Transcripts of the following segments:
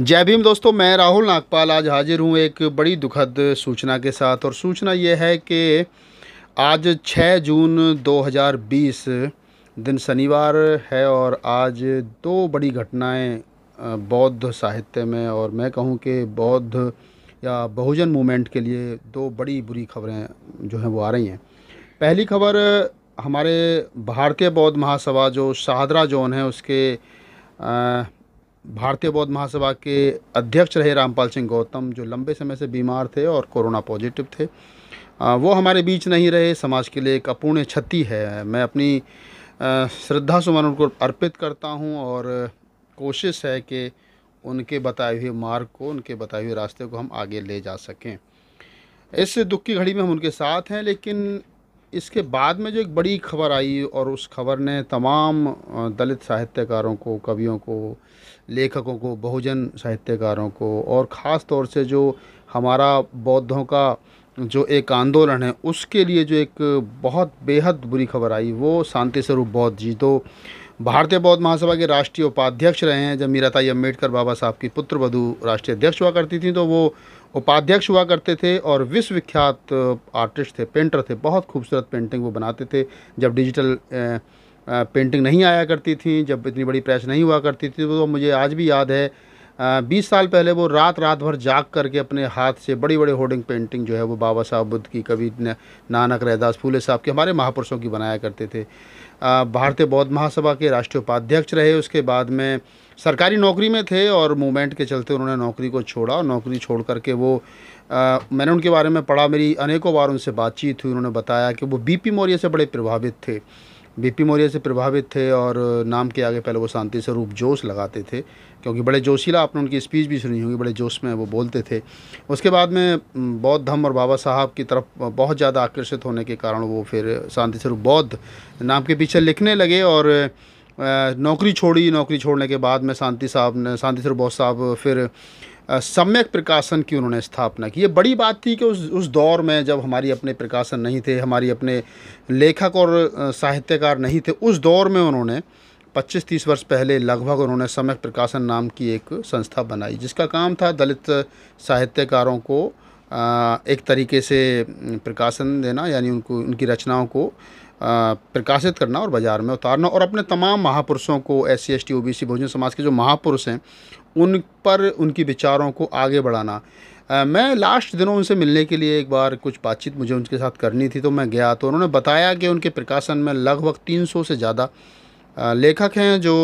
जय भीम दोस्तों मैं राहुल नागपाल आज हाजिर हूँ एक बड़ी दुखद सूचना के साथ और सूचना ये है कि आज 6 जून 2020 दिन शनिवार है और आज दो बड़ी घटनाएं बौद्ध साहित्य में और मैं कहूँ कि बौद्ध या बहुजन मूवमेंट के लिए दो बड़ी बुरी खबरें जो हैं वो आ रही हैं पहली खबर हमारे भारतीय बौद्ध महासभा जो शाहदरा जोन है उसके आ, भारतीय बौद्ध महासभा के अध्यक्ष रहे रामपाल सिंह गौतम जो लंबे समय से बीमार थे और कोरोना पॉजिटिव थे वो हमारे बीच नहीं रहे समाज के लिए एक अपूर्ण क्षति है मैं अपनी श्रद्धा सुमन उनको अर्पित करता हूँ और कोशिश है कि उनके बताए हुए मार्ग को उनके बताए हुए रास्ते को हम आगे ले जा सकें इस दुख की घड़ी में हम उनके साथ हैं लेकिन इसके बाद में जो एक बड़ी खबर आई और उस खबर ने तमाम दलित साहित्यकारों को कवियों को लेखकों को बहुजन साहित्यकारों को और ख़ास तौर से जो हमारा बौद्धों का जो एक आंदोलन है उसके लिए जो एक बहुत बेहद बुरी खबर आई वो शांति स्वरूप बौद्ध जी तो भारतीय बौद्ध महासभा के राष्ट्रीय उपाध्यक्ष रहे हैं जब मीराताई अम्बेडकर बाबा साहब की पुत्र वधु राष्ट्रीय अध्यक्ष हुआ करती थी तो वो उपाध्यक्ष हुआ करते थे और विश्वविख्यात आर्टिस्ट थे पेंटर थे बहुत खूबसूरत पेंटिंग वो बनाते थे जब डिजिटल पेंटिंग नहीं आया करती थी जब इतनी बड़ी प्रेस नहीं हुआ करती थी तो मुझे आज भी याद है बीस साल पहले वो रात रात भर जाग करके अपने हाथ से बड़ी बड़े होर्डिंग पेंटिंग जो है वो बाबा साहब बुद्ध की कवि नानक रहदास फूले साहब के हमारे महापुरुषों की बनाया करते थे भारतीय बौद्ध महासभा के राष्ट्रीय उपाध्यक्ष रहे उसके बाद में सरकारी नौकरी में थे और मूवमेंट के चलते उन्होंने नौकरी को छोड़ा और नौकरी छोड़ करके वो आ, मैंने उनके बारे में पढ़ा मेरी अनेकों बार उनसे बातचीत हुई उन्होंने बताया कि वो बीपी मौर्य से बड़े प्रभावित थे बीपी मौर्य से प्रभावित थे और नाम के आगे पहले वो शांति स्वरूप जोश लगाते थे क्योंकि बड़े जोशीला आपने उनकी स्पीच भी सुनी होगी बड़े जोश में वो बोलते थे उसके बाद में बौद्ध धम और बाबा साहब की तरफ बहुत ज़्यादा आकर्षित होने के कारण वो फिर शांति स्वरूप बौद्ध नाम के पीछे लिखने लगे और नौकरी छोड़ी नौकरी छोड़ने के बाद में शांति साहब ने शांति स्वरूप बौद्ध साहब फिर सम्यक प्रकाशन की उन्होंने स्थापना की ये बड़ी बात थी कि उस उस दौर में जब हमारी अपने प्रकाशन नहीं थे हमारी अपने लेखक और साहित्यकार नहीं थे उस दौर में उन्होंने 25-30 वर्ष पहले लगभग उन्होंने सम्यक प्रकाशन नाम की एक संस्था बनाई जिसका काम था दलित साहित्यकारों को एक तरीके से प्रकाशन देना यानी उनको उनकी रचनाओं को प्रकाशित करना और बाज़ार में उतारना और अपने तमाम महापुरुषों को S C S T O B C बहुजन समाज के जो महापुरुष हैं उन पर उनकी विचारों को आगे बढ़ाना मैं लास्ट दिनों उनसे मिलने के लिए एक बार कुछ बातचीत मुझे उनके साथ करनी थी तो मैं गया तो उन्होंने बताया कि उनके प्रकाशन में लगभग तीन सौ से ज़्यादा लेखक हैं जो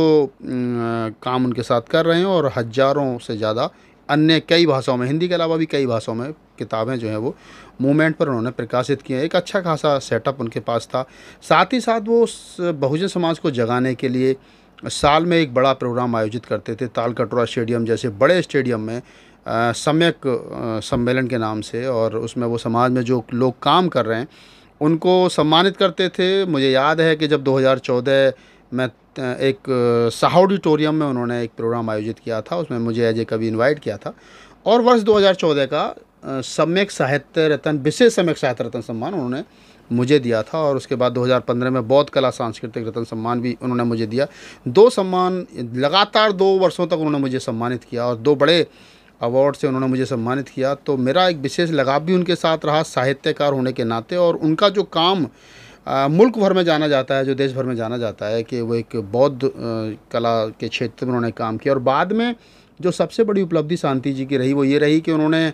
काम उनके साथ कर रहे हैं और हज़ारों से ज़्यादा अन्य कई भाषाओं में हिंदी के अलावा भी कई भाषाओं में किताबें जो हैं वो मूवमेंट पर उन्होंने प्रकाशित किए एक अच्छा खासा सेटअप उनके पास था साथ ही साथ वो बहुजन समाज को जगाने के लिए साल में एक बड़ा प्रोग्राम आयोजित करते थे तालकटोरा स्टेडियम जैसे बड़े स्टेडियम में सम्यक सम्मेलन के नाम से और उसमें वो समाज में जो लोग काम कर रहे हैं उनको सम्मानित करते थे मुझे याद है कि जब 2014 में एक साह ऑडिटोरियम में उन्होंने एक प्रोग्राम आयोजित किया था उसमें मुझे एज ए कवि इन्वाइट किया था और वर्ष 2014 का सम्यक साहित्य रत्न विशेष सम्यक साहित्य रत्न सम्मान उन्होंने मुझे दिया था और उसके बाद 2015 में बौद्ध कला सांस्कृतिक रत्न सम्मान भी उन्होंने मुझे दिया दो सम्मान लगातार दो वर्षों तक उन्होंने मुझे सम्मानित किया और दो बड़े अवार्ड से उन्होंने मुझे सम्मानित किया तो मेरा एक विशेष लगाव भी उनके साथ रहा साहित्यकार होने के नाते और उनका जो काम मुल्क भर में जाना जाता है जो देश भर में जाना जाता है कि वो एक बौद्ध कला के क्षेत्र में उन्होंने काम किया और बाद में जो सबसे बड़ी उपलब्धि शांति जी की रही वो ये रही कि उन्होंने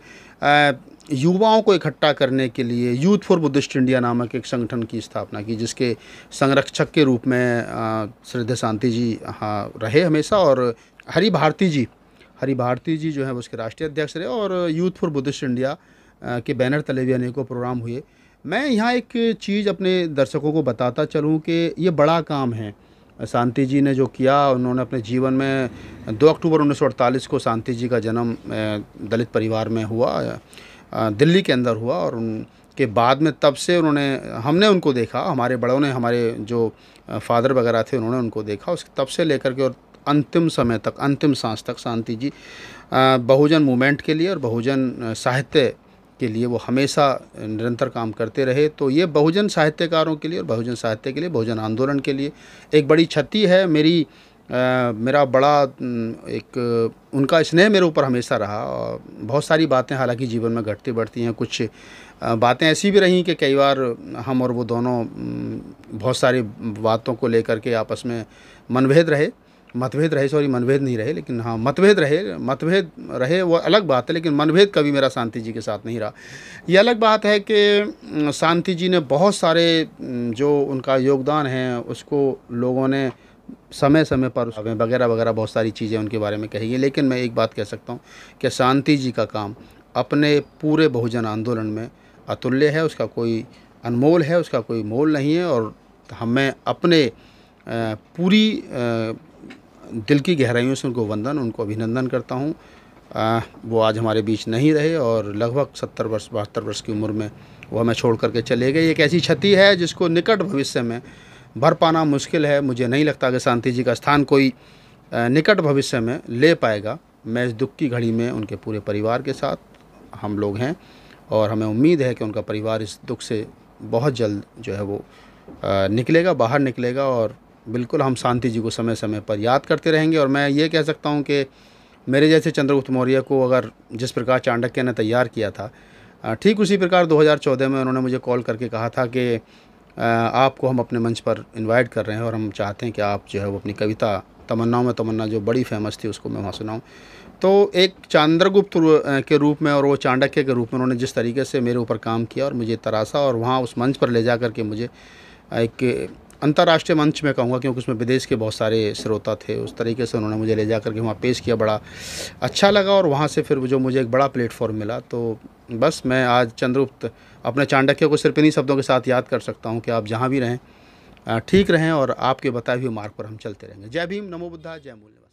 युवाओं को इकट्ठा करने के लिए यूथ फॉर बुद्धिस्ट इंडिया नामक एक संगठन की स्थापना की जिसके संरक्षक के रूप में श्रद्धा शांति जी हाँ रहे हमेशा और हरि भारती जी हरि भारती जी जो है उसके राष्ट्रीय अध्यक्ष रहे और यूथ फॉर बुद्धिस्ट इंडिया के बैनर तले भी अनेकों प्रोग्राम हुए मैं यहाँ एक चीज़ अपने दर्शकों को बताता चलूँ कि ये बड़ा काम है शांति जी ने जो किया उन्होंने अपने जीवन में 2 अक्टूबर 1948 को शांति जी का जन्म दलित परिवार में हुआ दिल्ली के अंदर हुआ और उनके बाद में तब से उन्होंने हमने उनको देखा हमारे बड़ों ने हमारे जो फादर वगैरह थे उन्होंने उनको देखा उस तब से लेकर के और अंतिम समय तक अंतिम सांस तक शांति जी बहुजन मूवमेंट के लिए और बहुजन साहित्य के लिए वो हमेशा निरंतर काम करते रहे तो ये बहुजन साहित्यकारों के लिए और बहुजन साहित्य के लिए बहुजन आंदोलन के लिए एक बड़ी क्षति है मेरी आ, मेरा बड़ा एक उनका स्नेह मेरे ऊपर हमेशा रहा और बहुत सारी बातें हालांकि जीवन में घटती बढ़ती हैं कुछ बातें ऐसी भी रहीं कि कई बार हम और वो दोनों बहुत सारी बातों को लेकर के आपस में मनभेद रहे मतभेद रहे सॉरी मनभेद नहीं रहे लेकिन हाँ मतभेद रहे मतभेद रहे वो अलग बात है लेकिन मनभेद कभी मेरा शांति जी के साथ नहीं रहा ये अलग बात है कि शांति जी ने बहुत सारे जो उनका योगदान है उसको लोगों ने समय समय पर वगैरह वगैरह बहुत सारी चीज़ें उनके बारे में कही है लेकिन मैं एक बात कह सकता हूँ कि शांति जी का काम अपने पूरे बहुजन आंदोलन में अतुल्य है उसका कोई अनमोल है उसका कोई मोल नहीं है और हमें अपने पूरी दिल की गहराइयों से उनको वंदन उनको अभिनंदन करता हूँ वो आज हमारे बीच नहीं रहे और लगभग सत्तर वर्ष बहत्तर वर्ष की उम्र में वो हमें छोड़ करके चले गए एक ऐसी क्षति है जिसको निकट भविष्य में भर पाना मुश्किल है मुझे नहीं लगता कि शांति जी का स्थान कोई निकट भविष्य में ले पाएगा मैं इस दुख की घड़ी में उनके पूरे परिवार के साथ हम लोग हैं और हमें उम्मीद है कि उनका परिवार इस दुख से बहुत जल्द जो है वो निकलेगा बाहर निकलेगा और बिल्कुल हम शांति जी को समय समय पर याद करते रहेंगे और मैं ये कह सकता हूँ कि मेरे जैसे चंद्रगुप्त मौर्य को अगर जिस प्रकार चाणक्य ने तैयार किया था ठीक उसी प्रकार 2014 में उन्होंने मुझे कॉल करके कहा था कि आपको हम अपने मंच पर इनवाइट कर रहे हैं और हम चाहते हैं कि आप जो है वो अपनी कविता तमन्नाओं में तमन्ना जो बड़ी फेमस थी उसको मैं वहाँ सुनाऊँ तो एक चंद्रगुप्त के रूप में और वो चाणक्य के रूप में उन्होंने जिस तरीके से मेरे ऊपर काम किया और मुझे तराशा और वहाँ उस मंच पर ले जा करके के मुझे एक अंतर्राष्ट्रीय मंच में कहूँगा क्योंकि उसमें विदेश के बहुत सारे श्रोता थे उस तरीके से उन्होंने मुझे ले जा करके वहाँ पेश किया बड़ा अच्छा लगा और वहाँ से फिर जो मुझे एक बड़ा प्लेटफॉर्म मिला तो बस मैं आज चंद्रगुप्त अपने चांडक्य को सिर्फ इन्हीं शब्दों के साथ याद कर सकता हूँ कि आप जहाँ भी रहें ठीक रहें और आपके बताए हुए मार्ग पर हम चलते रहेंगे जय भीम नमो बुद्धा जय मूल्य